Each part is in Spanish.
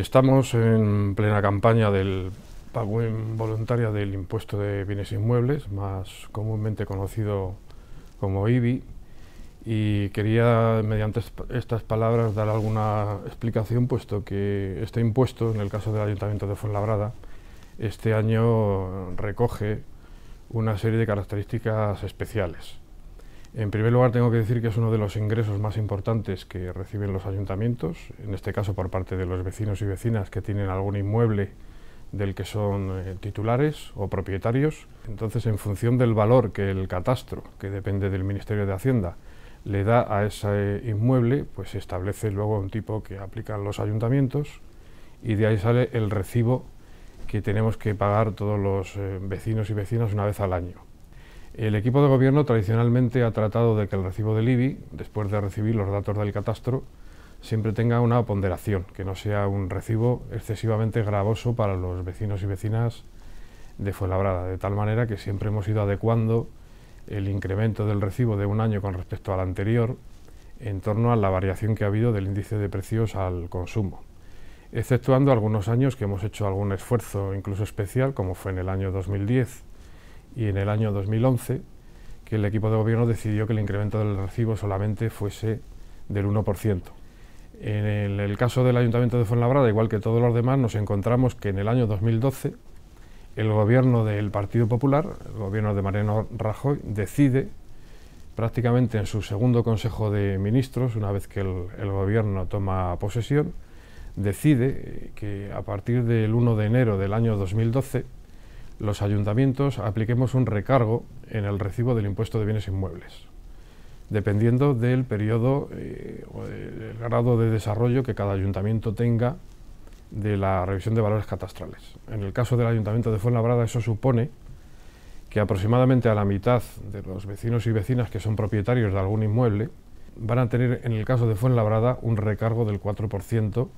Estamos en plena campaña del pago involuntario del impuesto de bienes inmuebles, más comúnmente conocido como IBI, y quería mediante estas palabras dar alguna explicación, puesto que este impuesto, en el caso del Ayuntamiento de Fuenlabrada, este año recoge una serie de características especiales. En primer lugar, tengo que decir que es uno de los ingresos más importantes que reciben los ayuntamientos, en este caso por parte de los vecinos y vecinas que tienen algún inmueble del que son eh, titulares o propietarios. Entonces, en función del valor que el catastro, que depende del Ministerio de Hacienda, le da a ese inmueble, pues se establece luego un tipo que aplican los ayuntamientos y de ahí sale el recibo que tenemos que pagar todos los eh, vecinos y vecinas una vez al año. El equipo de gobierno tradicionalmente ha tratado de que el recibo del IBI, después de recibir los datos del catastro, siempre tenga una ponderación, que no sea un recibo excesivamente gravoso para los vecinos y vecinas de Fuenlabrada, de tal manera que siempre hemos ido adecuando el incremento del recibo de un año con respecto al anterior en torno a la variación que ha habido del índice de precios al consumo, exceptuando algunos años que hemos hecho algún esfuerzo incluso especial, como fue en el año 2010 y en el año 2011 que el equipo de gobierno decidió que el incremento del recibo solamente fuese del 1%. En el, caso del Ayuntamiento de Fuenlabrada, igual que todos los demás, nos encontramos que en el año 2012 el gobierno del Partido Popular, el gobierno de Mariano Rajoy, decide prácticamente en su segundo Consejo de Ministros, una vez que el gobierno toma posesión, decide que a partir del 1 de enero del año 2012 los ayuntamientos apliquemos un recargo en el recibo del impuesto de bienes inmuebles, dependiendo del periodo eh, o del grado de desarrollo que cada ayuntamiento tenga de la revisión de valores catastrales. En el caso del ayuntamiento de Fuenlabrada eso supone que aproximadamente a la mitad de los vecinos y vecinas que son propietarios de algún inmueble van a tener en el caso de Fuenlabrada un recargo del 4%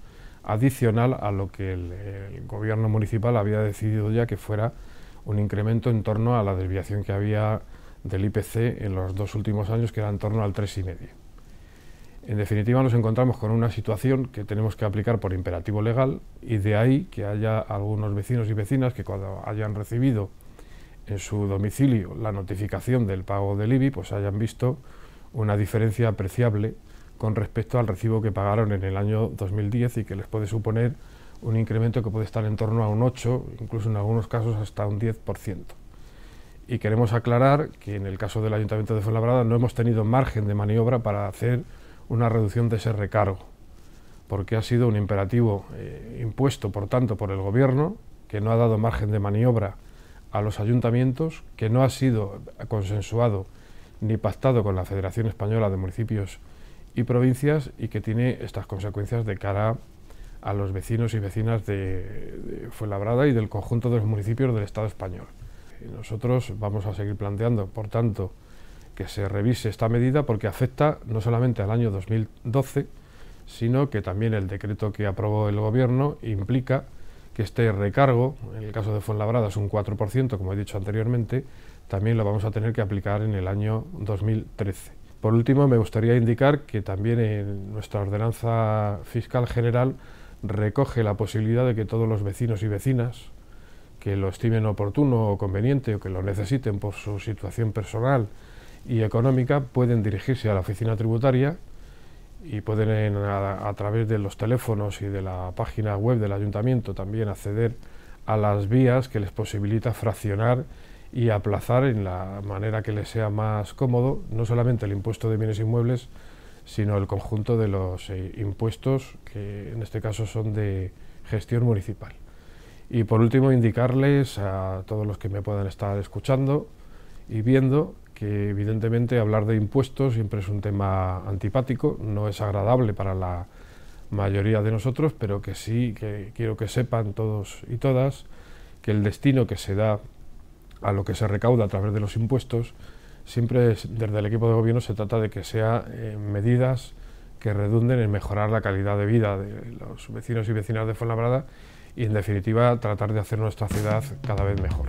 adicional a lo que el, gobierno municipal había decidido ya que fuera un incremento en torno a la desviación que había del IPC en los dos últimos años, que era en torno al y medio. En definitiva, nos encontramos con una situación que tenemos que aplicar por imperativo legal y de ahí que haya algunos vecinos y vecinas que cuando hayan recibido en su domicilio la notificación del pago del IBI, pues hayan visto una diferencia apreciable con respecto al recibo que pagaron en el año 2010 y que les puede suponer un incremento que puede estar en torno a un 8, incluso en algunos casos hasta un 10%. Y queremos aclarar que en el caso del Ayuntamiento de Fuenlabrada no hemos tenido margen de maniobra para hacer una reducción de ese recargo, porque ha sido un imperativo eh, impuesto, por tanto, por el Gobierno, que no ha dado margen de maniobra a los ayuntamientos, que no ha sido consensuado ni pactado con la Federación Española de Municipios y provincias y que tiene estas consecuencias de cara a los vecinos y vecinas de, Fuenlabrada y del conjunto de los municipios del Estado español. Eh, nosotros vamos a seguir planteando, por tanto, que se revise esta medida porque afecta no solamente al año 2012, sino que también el decreto que aprobó el Gobierno implica que este recargo, en el caso de Fuenlabrada es un 4%, como he dicho anteriormente, también lo vamos a tener que aplicar en el año 2013. Por último, me gustaría indicar que también en nuestra ordenanza fiscal general recoge la posibilidad de que todos los vecinos y vecinas que lo estimen oportuno o conveniente o que lo necesiten por su situación personal y económica pueden dirigirse a la oficina tributaria y pueden a, a través de los teléfonos y de la página web del ayuntamiento también acceder a las vías que les posibilita fraccionar y aplazar en la manera que les sea más cómodo no solamente el impuesto de bienes inmuebles, sino el conjunto de los eh, impuestos que en este caso son de gestión municipal. Y por último, indicarles a todos los que me puedan estar escuchando y viendo que evidentemente hablar de impuestos siempre es un tema antipático, no es agradable para la mayoría de nosotros, pero que sí que quiero que sepan todos y todas que el destino que se da a lo que se recauda a través de los impuestos, siempre desde el equipo de gobierno se trata de que sean eh, medidas que redunden en mejorar la calidad de vida de los vecinos y vecinas de Fuenlabrada y en definitiva tratar de hacer nuestra ciudad cada vez mejor.